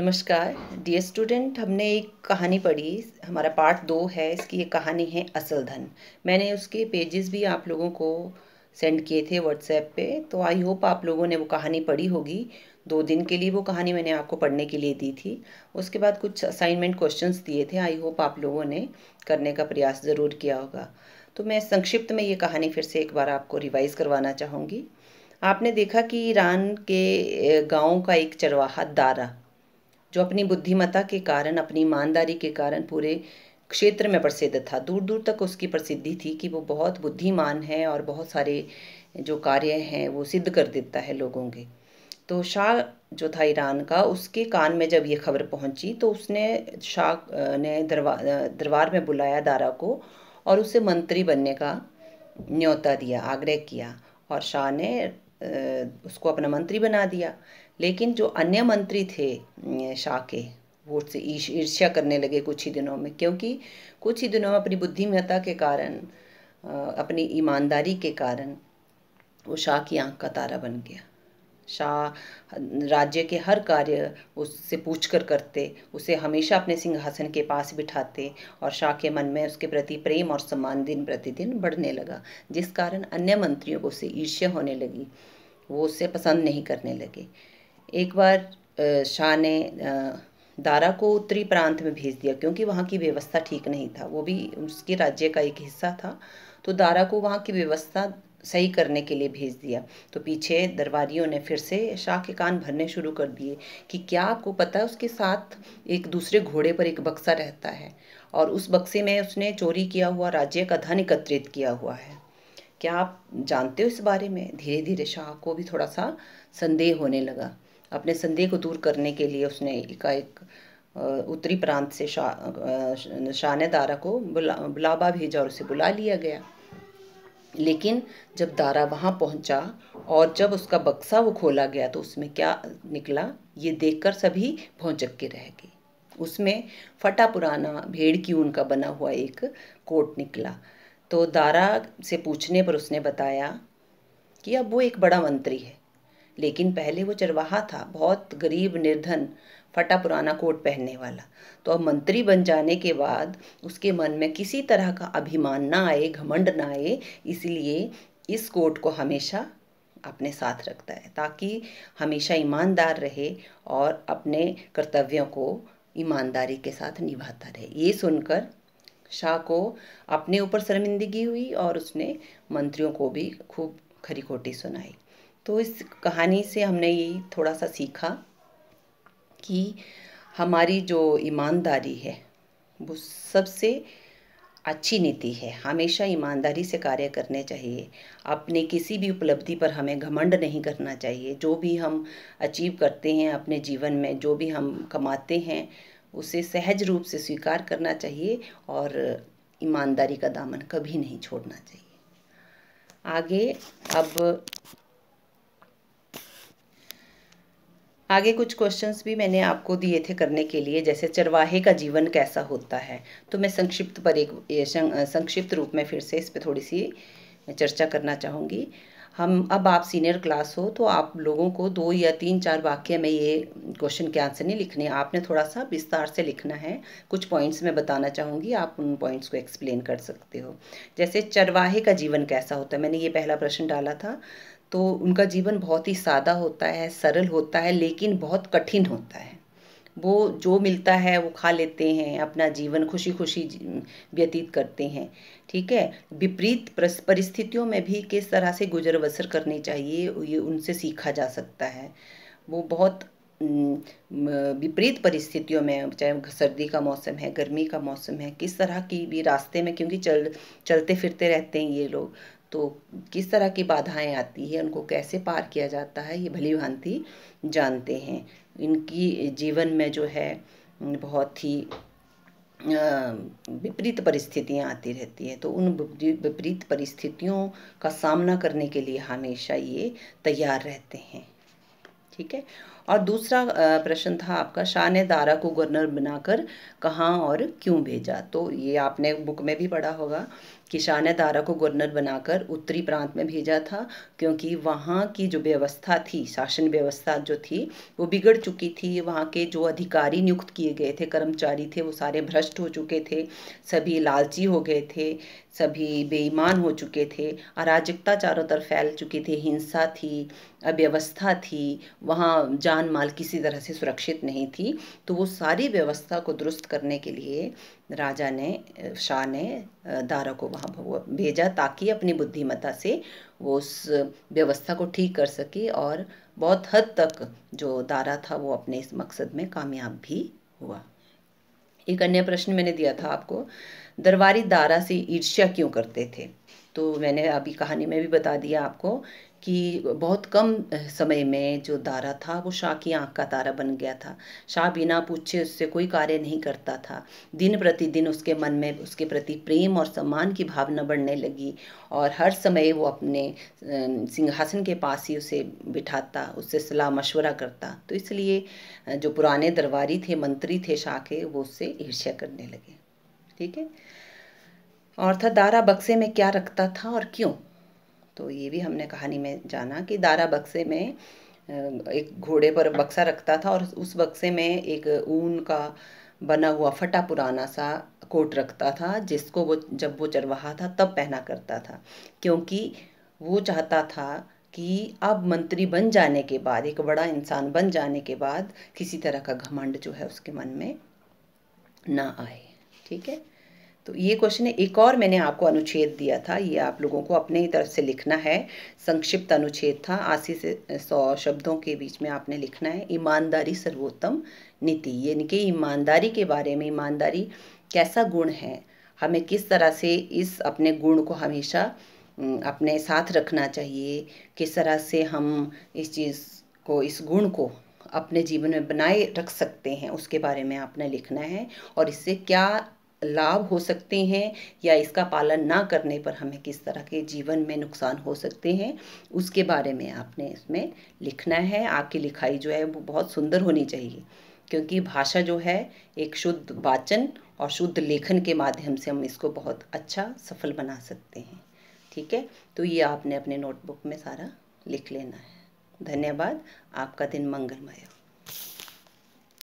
नमस्कार dear student हमने एक कहानी पढ़ी हमारा पार्ट दो है इसकी ये कहानी है असल धन मैंने उसके पेजेस भी आप लोगों को सेंड किए थे व्हाट्सएप पे तो आई होप आप लोगों ने वो कहानी पढ़ी होगी दो दिन के लिए वो कहानी मैंने आपको पढ़ने के लिए दी थी उसके बाद कुछ असाइनमेंट क्वेश्चंस दिए थे आई होप आप लोगों ने करने का प्रयास ज़रूर किया होगा तो मैं संक्षिप्त में ये कहानी फिर से एक बार आपको रिवाइज़ करवाना चाहूँगी आपने देखा कि ईरान के गाँव का एक चरवाहा दारा जो अपनी बुद्धिमता के कारण अपनी ईमानदारी के कारण पूरे क्षेत्र में प्रसिद्ध था दूर दूर तक उसकी प्रसिद्धि थी कि वो बहुत बुद्धिमान है और बहुत सारे जो कार्य हैं वो सिद्ध कर देता है लोगों के तो शाह जो था ईरान का उसके कान में जब ये खबर पहुंची तो उसने शाह ने दरबार दरबार में बुलाया दारा को और उसे मंत्री बनने का न्योता दिया आग्रह किया और शाह ने उसको अपना मंत्री बना दिया लेकिन जो अन्य मंत्री थे शाह के वो से ईर्ष्या करने लगे कुछ ही दिनों में क्योंकि कुछ ही दिनों में अपनी बुद्धिमत्ता के कारण अपनी ईमानदारी के कारण वो शाह की आंख का तारा बन गया शाह राज्य के हर कार्य उससे पूछ कर करते उसे हमेशा अपने सिंहासन के पास बिठाते और शाह के मन में उसके प्रति प्रेम और सम्मान दिन प्रतिदिन बढ़ने लगा जिस कारण अन्य मंत्रियों को उसे ईर्ष्या होने लगी वो उसे पसंद नहीं करने लगे एक बार शाह ने दारा को उत्तरी प्रांत में भेज दिया क्योंकि वहाँ की व्यवस्था ठीक नहीं था वो भी उसके राज्य का एक हिस्सा था तो दारा को वहाँ की व्यवस्था सही करने के लिए भेज दिया तो पीछे दरबारियों ने फिर से शाह के कान भरने शुरू कर दिए कि क्या आपको पता है उसके साथ एक दूसरे घोड़े पर एक बक्सा रहता है और उस बक्से में उसने चोरी किया हुआ राज्य का धन एकत्रित किया हुआ है क्या आप जानते हो इस बारे में धीरे धीरे शाह को भी थोड़ा सा संदेह होने लगा अपने संदेह को दूर करने के लिए उसने एकाएक उत्तरी प्रांत से शाह शाह ने दारा को बुला बुलाबा भेजा और उसे बुला लिया गया लेकिन जब दारा वहाँ पहुँचा और जब उसका बक्सा वो खोला गया तो उसमें क्या निकला ये देखकर सभी भौचक के रह गए उसमें फटा पुराना भेड़ की उनका बना हुआ एक कोट निकला तो दारा से पूछने पर उसने बताया कि अब वो एक बड़ा मंत्री है लेकिन पहले वो चरवाहा था बहुत गरीब निर्धन फटा पुराना कोट पहनने वाला तो अब मंत्री बन जाने के बाद उसके मन में किसी तरह का अभिमान ना आए घमंड ना आए इसलिए इस कोट को हमेशा अपने साथ रखता है ताकि हमेशा ईमानदार रहे और अपने कर्तव्यों को ईमानदारी के साथ निभाता रहे ये सुनकर शाह को अपने ऊपर शर्मिंदगी हुई और उसने मंत्रियों को भी खूब खरी खोटी सुनाई तो इस कहानी से हमने ये थोड़ा सा सीखा कि हमारी जो ईमानदारी है वो सबसे अच्छी नीति है हमेशा ईमानदारी से कार्य करने चाहिए अपने किसी भी उपलब्धि पर हमें घमंड नहीं करना चाहिए जो भी हम अचीव करते हैं अपने जीवन में जो भी हम कमाते हैं उसे सहज रूप से स्वीकार करना चाहिए और ईमानदारी का दामन कभी नहीं छोड़ना चाहिए आगे अब आगे कुछ क्वेश्चंस भी मैंने आपको दिए थे करने के लिए जैसे चरवाहे का जीवन कैसा होता है तो मैं संक्षिप्त पर एक संक्षिप्त रूप में फिर से इस पर थोड़ी सी चर्चा करना चाहूँगी हम अब आप सीनियर क्लास हो तो आप लोगों को दो या तीन चार वाक्य में ये क्वेश्चन के आंसर नहीं लिखने आपने थोड़ा सा विस्तार से लिखना है कुछ पॉइंट्स मैं बताना चाहूँगी आप उन पॉइंट्स को एक्सप्लेन कर सकते हो जैसे चरवाहे का जीवन कैसा होता है मैंने ये पहला प्रश्न डाला था तो उनका जीवन बहुत ही सादा होता है सरल होता है लेकिन बहुत कठिन होता है वो जो मिलता है वो खा लेते हैं अपना जीवन खुशी खुशी व्यतीत करते हैं ठीक है विपरीत परिस्थितियों में भी किस तरह से गुजर बसर करनी चाहिए ये उनसे सीखा जा सकता है वो बहुत विपरीत परिस्थितियों में चाहे सर्दी का मौसम है गर्मी का मौसम है किस तरह की भी रास्ते में क्योंकि चल चलते फिरते रहते हैं ये लोग तो किस तरह की बाधाएं आती है उनको कैसे पार किया जाता है ये भली भांति जानते हैं इनकी जीवन में जो है बहुत ही विपरीत परिस्थितियां आती रहती हैं तो उन विपरीत परिस्थितियों का सामना करने के लिए हमेशा ये तैयार रहते हैं ठीक है और दूसरा प्रश्न था आपका शाह ने दारा को गवर्नर बनाकर कहाँ और क्यों भेजा तो ये आपने बुक में भी पढ़ा होगा कि शाह ने दारा को गवर्नर बनाकर उत्तरी प्रांत में भेजा था क्योंकि वहाँ की जो व्यवस्था थी शासन व्यवस्था जो थी वो बिगड़ चुकी थी वहाँ के जो अधिकारी नियुक्त किए गए थे कर्मचारी थे वो सारे भ्रष्ट हो चुके थे सभी लालची हो गए थे सभी बेईमान हो चुके थे अराजकता चारों तरफ फैल चुकी थी हिंसा थी अव्यवस्था थी वहाँ जा जान माल किसी तरह से सुरक्षित नहीं थी तो वो सारी व्यवस्था को दुरुस्त करने के लिए राजा ने शाह ने दारा को वहाँ भेजा ताकि अपनी बुद्धिमत्ता से वो उस व्यवस्था को ठीक कर सके और बहुत हद तक जो दारा था वो अपने इस मकसद में कामयाब भी हुआ एक अन्य प्रश्न मैंने दिया था आपको दरबारी दारा से ईर्ष्या क्यों करते थे तो मैंने अभी कहानी में भी बता दिया आपको कि बहुत कम समय में जो तारा था वो शाह की आंख का तारा बन गया था शाह बिना पूछे उससे कोई कार्य नहीं करता था दिन प्रतिदिन उसके मन में उसके प्रति प्रेम और सम्मान की भावना बढ़ने लगी और हर समय वो अपने सिंहासन के पास ही उसे बिठाता उससे सलाह मशवरा करता तो इसलिए जो पुराने दरबारी थे मंत्री थे शाह के वो उससे ईर्ष्या करने लगे ठीक है और था दारा बक्से में क्या रखता था और क्यों तो ये भी हमने कहानी में जाना कि दारा बक्से में एक घोड़े पर बक्सा रखता था और उस बक्से में एक ऊन का बना हुआ फटा पुराना सा कोट रखता था जिसको वो जब वो चरवाहा था तब पहना करता था क्योंकि वो चाहता था कि अब मंत्री बन जाने के बाद एक बड़ा इंसान बन जाने के बाद किसी तरह का घमंड जो है उसके मन में ना आए ठीक है तो ये क्वेश्चन है एक और मैंने आपको अनुच्छेद दिया था ये आप लोगों को अपने ही तरफ से लिखना है संक्षिप्त अनुच्छेद था आशी से सौ शब्दों के बीच में आपने लिखना है ईमानदारी सर्वोत्तम नीति यानी कि ईमानदारी के बारे में ईमानदारी कैसा गुण है हमें किस तरह से इस अपने गुण को हमेशा अपने साथ रखना चाहिए किस तरह से हम इस चीज़ को इस गुण को अपने जीवन में बनाए रख सकते हैं उसके बारे में आपने लिखना है और इससे क्या लाभ हो सकते हैं या इसका पालन ना करने पर हमें किस तरह के जीवन में नुकसान हो सकते हैं उसके बारे में आपने इसमें लिखना है आपकी लिखाई जो है वो बहुत सुंदर होनी चाहिए क्योंकि भाषा जो है एक शुद्ध वाचन और शुद्ध लेखन के माध्यम से हम इसको बहुत अच्छा सफल बना सकते हैं ठीक है तो ये आपने अपने नोटबुक में सारा लिख लेना है धन्यवाद आपका दिन मंगलमय हो